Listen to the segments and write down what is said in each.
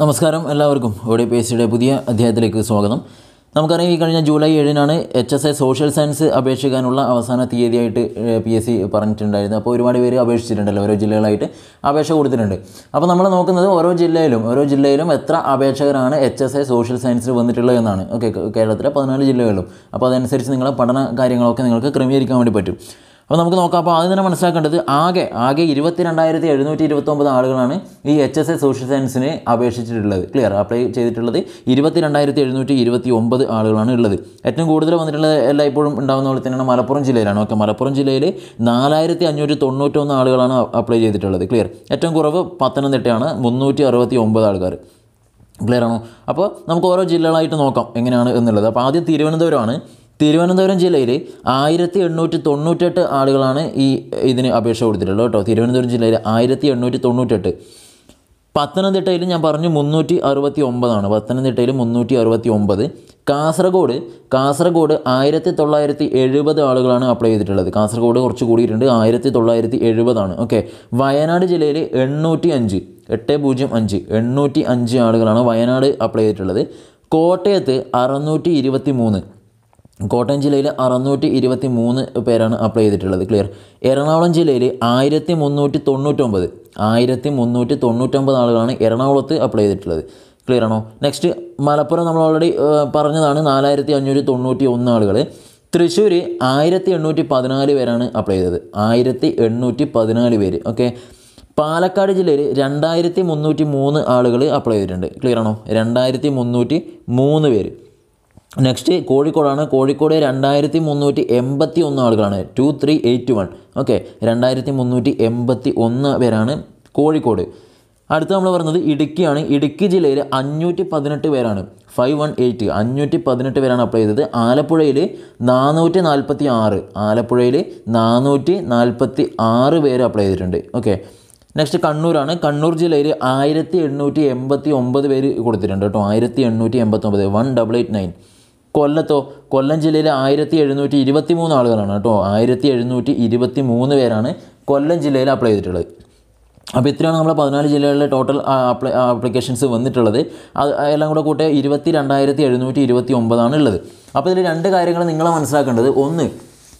നമസ്കാരം എല്ലാവർക്കും O D P S സിയുടെ പുതിയ അധ്യായത്തിലേക്ക് സ്വാഗതം നമുക്കറിയാം ഈ കഴിഞ്ഞ ജൂലൈ ഏഴിനാണ് H S A social science അപേക്ഷിക്കാനുള്ള അവസാന തീയതിയായിട്ട് പി എസ് സി പറഞ്ഞിട്ടുണ്ടായിരുന്നു അപ്പോൾ ഒരുപാട് പേര് അപേക്ഷിച്ചിട്ടുണ്ടല്ലോ ഓരോ ജില്ലകളായിട്ട് അപേക്ഷ കൊടുത്തിട്ടുണ്ട് അപ്പോൾ നമ്മൾ നോക്കുന്നത് ഓരോ ജില്ലയിലും ഓരോ ജില്ലയിലും എത്ര അപേക്ഷകരാണ് എച്ച് എസ് എ സോഷ്യൽ സയൻസിൽ വന്നിട്ടുള്ളത് എന്നാണ് ഓക്കെ കേരളത്തിലെ പതിനാല് ജില്ലകളിലും അപ്പോൾ അതനുസരിച്ച് നിങ്ങളുടെ പഠന കാര്യങ്ങളൊക്കെ നിങ്ങൾക്ക് ക്രമീകരിക്കാൻ വേണ്ടി പറ്റും അപ്പോൾ നമുക്ക് നോക്കാം അപ്പോൾ ആദ്യം തന്നെ മനസ്സിലാക്കേണ്ടത് ആകെ ആകെ ഇരുപത്തി രണ്ടായിരത്തി എഴുന്നൂറ്റി ഇരുപത്തൊമ്പത് ആളുകളാണ് ഈ എച്ച് എസ് എ സോഷ്യൽ സയൻസിന് അപേക്ഷിച്ചിട്ടുള്ളത് ക്ലിയർ അപ്ലൈ ചെയ്തിട്ടുള്ളത് ഇരുപത്തി രണ്ടായിരത്തി എഴുന്നൂറ്റി ഇരുപത്തി ഒമ്പത് ആളുകളാണ് ഉള്ളത് ഏറ്റവും കൂടുതൽ വന്നിട്ടുള്ളത് എല്ലാം ഇപ്പോഴും ഉണ്ടാകുന്ന പോലെ തന്നെയാണ് മലപ്പുറം ജില്ലയിലാണ് ഓക്കെ മലപ്പുറം ജില്ലയിൽ നാലായിരത്തി അഞ്ഞൂറ്റി തൊണ്ണൂറ്റൊന്ന് ആളുകളാണ് അപ്ലൈ ചെയ്തിട്ടുള്ളത് ക്ലിയർ ഏറ്റവും കുറവ് പത്തനംതിട്ടയാണ് മുന്നൂറ്റി അറുപത്തി ഒമ്പത് ആൾക്കാർ ക്ലിയർ ആണോ അപ്പോൾ നമുക്ക് ഓരോ ജില്ലകളായിട്ട് നോക്കാം എങ്ങനെയാണ് എന്നുള്ളത് അപ്പോൾ ആദ്യം തിരുവനന്തപുരമാണ് തിരുവനന്തപുരം ജില്ലയിൽ ആയിരത്തി എണ്ണൂറ്റി തൊണ്ണൂറ്റെട്ട് ആളുകളാണ് ഈ ഇതിന് അപേക്ഷ കൊടുത്തിട്ടുള്ളത് കേട്ടോ തിരുവനന്തപുരം ജില്ലയിൽ ആയിരത്തി എണ്ണൂറ്റി തൊണ്ണൂറ്റെട്ട് പത്തനംതിട്ടയിൽ ഞാൻ പറഞ്ഞു മുന്നൂറ്റി അറുപത്തി ഒമ്പതാണ് പത്തനംതിട്ടയിൽ മുന്നൂറ്റി അറുപത്തി ഒമ്പത് കാസർഗോഡ് കാസർഗോഡ് ആയിരത്തി തൊള്ളായിരത്തി എഴുപത് ആളുകളാണ് അപ്ലൈ ചെയ്തിട്ടുള്ളത് കാസർഗോഡ് കുറച്ച് കൂടിയിട്ടുണ്ട് ആയിരത്തി തൊള്ളായിരത്തി എഴുപതാണ് ഓക്കെ വയനാട് ജില്ലയിൽ എണ്ണൂറ്റി അഞ്ച് എട്ട് പൂജ്യം അഞ്ച് എണ്ണൂറ്റി അഞ്ച് ആളുകളാണ് വയനാട് അപ്ലൈ ചെയ്തിട്ടുള്ളത് കോട്ടയത്ത് അറുന്നൂറ്റി ഇരുപത്തി മൂന്ന് കോട്ടയം ജില്ലയിൽ അറുന്നൂറ്റി ഇരുപത്തി മൂന്ന് പേരാണ് അപ്ലൈ ചെയ്തിട്ടുള്ളത് ക്ലിയർ എറണാകുളം ജില്ലയിൽ ആയിരത്തി മുന്നൂറ്റി തൊണ്ണൂറ്റൊമ്പത് ആയിരത്തി മുന്നൂറ്റി തൊണ്ണൂറ്റൊമ്പത് ആളുകളാണ് എറണാകുളത്ത് അപ്ലൈ ചെയ്തിട്ടുള്ളത് ക്ലിയർ ആണോ നെക്സ്റ്റ് മലപ്പുറം നമ്മൾ ഓൾറെഡി പറഞ്ഞതാണ് നാലായിരത്തി അഞ്ഞൂറ്റി തൊണ്ണൂറ്റി ഒന്ന് ആളുകൾ തൃശ്ശൂർ ആയിരത്തി എണ്ണൂറ്റി പതിനാല് പേരാണ് അപ്ലൈ ചെയ്തത് ആയിരത്തി എണ്ണൂറ്റി പതിനാല് പേര് ഓക്കെ പാലക്കാട് ജില്ലയിൽ രണ്ടായിരത്തി മുന്നൂറ്റി മൂന്ന് ആളുകൾ അപ്ലൈ ചെയ്തിട്ടുണ്ട് ക്ലിയർ ആണോ രണ്ടായിരത്തി മുന്നൂറ്റി മൂന്ന് പേര് നെക്സ്റ്റ് കോഴിക്കോടാണ് കോഴിക്കോട് രണ്ടായിരത്തി മുന്നൂറ്റി എൺപത്തി ഒന്ന് ആളുകളാണ് two three eight one okay രണ്ടായിരത്തി മുന്നൂറ്റി എൺപത്തി ഒന്ന് പേരാണ് കോഴിക്കോട് അടുത്ത നമ്മൾ പറഞ്ഞത് ഇടുക്കിയാണ് ഇടുക്കി ജില്ലയിൽ അഞ്ഞൂറ്റി പതിനെട്ട് പേരാണ് ഫൈവ് വൺ എയ്റ്റ് അഞ്ഞൂറ്റി പതിനെട്ട് പേരാണ് അപ്ലൈ ചെയ്തത് ആലപ്പുഴയിൽ നാനൂറ്റി നാൽപ്പത്തി ആറ് ആലപ്പുഴയിൽ നാനൂറ്റി നാൽപ്പത്തി ആറ് പേര് അപ്ലൈ ചെയ്തിട്ടുണ്ട് ഓക്കെ നെക്സ്റ്റ് കണ്ണൂരാണ് കണ്ണൂർ ജില്ലയിൽ ആയിരത്തി എണ്ണൂറ്റി എൺപത്തി ഒമ്പത് പേര് കൊടുത്തിട്ടുണ്ട് കേട്ടോ ആയിരത്തി എണ്ണൂറ്റി എൺപത്തി ഒമ്പത് വൺ ഡബിൾ എയ്റ്റ് നയൻ കൊല്ലത്തോ കൊല്ലം ജില്ലയിൽ ആയിരത്തി എഴുന്നൂറ്റി ഇരുപത്തി മൂന്ന് ആളുകളാണ് കേട്ടോ ആയിരത്തി എഴുന്നൂറ്റി ഇരുപത്തി മൂന്ന് പേരാണ് കൊല്ലം ജില്ലയിൽ അപ്ലൈ ചെയ്തിട്ടുള്ളത് അപ്പോൾ ഇത്രയാണ് നമ്മൾ പതിനാല് ജില്ലകളിലെ ടോട്ടൽ ആപ്ലി ആപ്ലിക്കേഷൻസ് വന്നിട്ടുള്ളത് അത് എല്ലാം കൂടെ കൂട്ടിയ ഇരുപത്തി രണ്ടായിരത്തി എഴുന്നൂറ്റി ഇരുപത്തി ഒമ്പതാണ് ഉള്ളത് അപ്പോൾ ഇതിൽ രണ്ട് കാര്യങ്ങൾ നിങ്ങളെ മനസ്സിലാക്കേണ്ടത് ഒന്ന്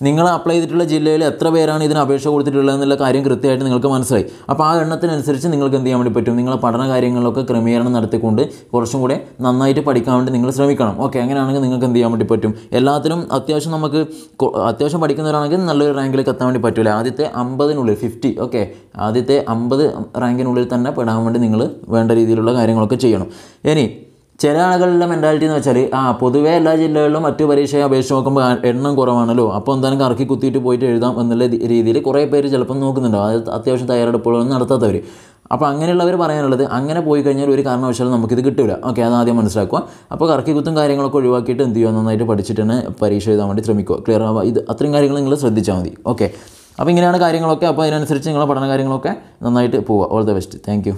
നിങ്ങൾ അപ്ലൈ ചെയ്തിട്ടുള്ള ജില്ലയിൽ എത്ര പേരാണ് ഇതിന് അപേക്ഷ കൊടുത്തിട്ടുള്ളത് എന്നുള്ള കാര്യം കൃത്യമായിട്ട് നിങ്ങൾക്ക് മനസ്സിലായി അപ്പോൾ ആ എണ്ണത്തിനനുസരിച്ച് നിങ്ങൾക്ക് എന്ത് ചെയ്യാൻ വേണ്ടി പറ്റും നിങ്ങളെ പഠന കാര്യങ്ങളിലൊക്കെ ക്രമീകരണം നടത്തിക്കൊണ്ട് കുറച്ചും കൂടെ നന്നായിട്ട് പഠിക്കാൻ വേണ്ടി നിങ്ങൾ ശ്രമിക്കണം ഓക്കെ അങ്ങനെയാണെങ്കിൽ നിങ്ങൾക്ക് എന്ത് ചെയ്യാൻ വേണ്ടി പറ്റും എല്ലാത്തിനും അത്യാവശ്യം നമുക്ക് അത്യാവശ്യം പഠിക്കുന്നവരാണെങ്കിൽ നല്ലൊരു റാങ്കിലേക്ക് എത്താൻ വേണ്ടി പറ്റില്ല ആദ്യത്തെ അമ്പതിനുള്ളിൽ ഫിഫ്റ്റി ഓക്കെ ആദ്യത്തെ അമ്പത് റാങ്കിനുള്ളിൽ തന്നെ പെടാൻ വേണ്ടി നിങ്ങൾ വേണ്ട രീതിയിലുള്ള കാര്യങ്ങളൊക്കെ ചെയ്യണം ഇനി ചില ആളുകളുടെ മെൻറ്റാലിറ്റി എന്ന് വെച്ചാൽ ആ പൊതുവേ എല്ലാ ജില്ലകളിലും മറ്റു പരീക്ഷയെ അപേക്ഷിച്ച് നോക്കുമ്പോൾ എണ്ണം കുറവാണല്ലോ അപ്പോൾ എന്തായാലും കറക്കി കുത്തിയിട്ട് പോയിട്ട് എഴുതാം എന്നുള്ള രീതിയിൽ കുറേ പേര് ചിലപ്പം നോക്കുന്നുണ്ടാവും അത് അത്യാവശ്യം തയ്യാറെടുപ്പുകളൊന്നും നടത്താത്തവർ അപ്പോൾ അങ്ങനെയുള്ളവർ പറയാനുള്ളത് അങ്ങനെ പോയി കഴിഞ്ഞാൽ ഒരു കാരണവശാലും നമുക്കിത് കിട്ടില്ല ഓക്കെ അത് ആദ്യം മനസ്സിലാക്കുക അപ്പോൾ കറക്കി കുത്തും കാര്യങ്ങളൊക്കെ ഒഴിവാക്കിയിട്ട് എന്ത് ചെയ്യുക നന്നായിട്ട് പഠിച്ചിട്ട് തന്നെ പരീക്ഷ എഴുതാൻ വേണ്ടി ശ്രമിക്കുക ക്ലിയർ ആവുക ഇത് അത്രയും കാര്യങ്ങൾ നിങ്ങൾ ശ്രദ്ധിച്ചാൽ മതി ഓക്കെ അപ്പോൾ ഇങ്ങനെയാണ് കാര്യങ്ങളൊക്കെ അപ്പോൾ അതിനനുസരിച്ച് നിങ്ങളുടെ പഠന കാര്യങ്ങളൊക്കെ നന്നായിട്ട് പോവുക ഓൾ ദ ബെസ്റ്റ് താങ്ക്